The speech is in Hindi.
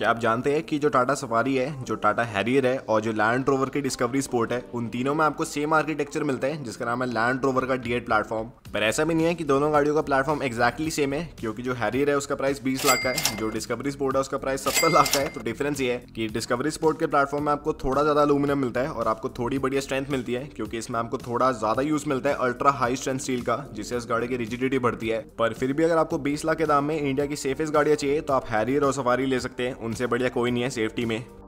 क्या आप जानते हैं कि जो टाटा सफारी है जो टाटा हैरियर है और जो लैंड रोवर की डिस्कवरी स्पोर्ट है उन तीनों में आपको सेम आर्किटेक्चर मिलता है जिसका नाम है लैंड रोवर का डी प्लेटफॉर्म पर ऐसा भी नहीं है कि दोनों गाड़ियों का प्लेटफॉर्म एक्जैक्टली सेम है क्योंकि जो हैरियर है उसका प्राइस बीस लाख का है जो डिस्कवरी स्पोर्ट है उसका प्राइस सत्तर लाख का है तो डिफरेंस ये है कि डिस्कवरी स्पोर्ट के प्लेटफॉर्म में आपको थोड़ा ज्यादा एलुमिनियम मिलता है और आपको थोड़ी बढ़िया स्ट्रेंथ मिलती है क्योंकि इसमें आपको थोड़ा ज्यादा यूज मिलता है अल्ट्रा हाई स्ट्रेंथ स्टील का जिससे इस गाड़ी की रिजिडिटी बढ़ती है पर फिर भी अगर आपको बीस लाख के दाम में इंडिया की सेफेस्ट गाड़ियां चाहिए तो आप हैरियर और सफारी ले सकते हैं उनसे बढ़िया कोई नहीं है सेफ्टी में